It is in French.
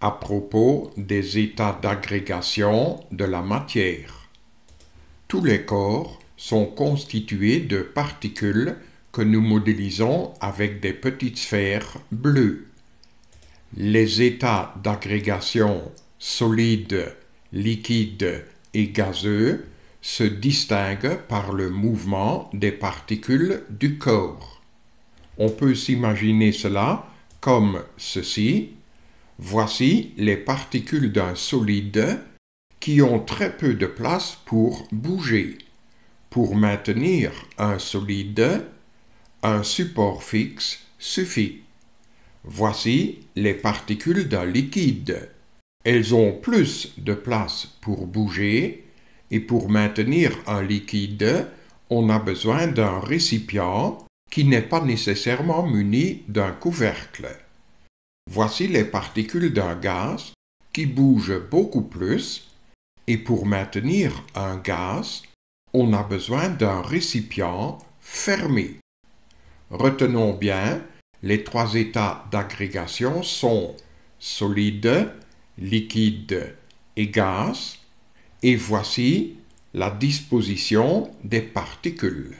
à propos des états d'agrégation de la matière. Tous les corps sont constitués de particules que nous modélisons avec des petites sphères bleues. Les états d'agrégation solide, liquide et gazeux se distinguent par le mouvement des particules du corps. On peut s'imaginer cela comme ceci Voici les particules d'un solide qui ont très peu de place pour bouger. Pour maintenir un solide, un support fixe suffit. Voici les particules d'un liquide. Elles ont plus de place pour bouger et pour maintenir un liquide, on a besoin d'un récipient qui n'est pas nécessairement muni d'un couvercle. Voici les particules d'un gaz qui bougent beaucoup plus et pour maintenir un gaz, on a besoin d'un récipient fermé. Retenons bien, les trois états d'agrégation sont solide, liquide et gaz, et voici la disposition des particules.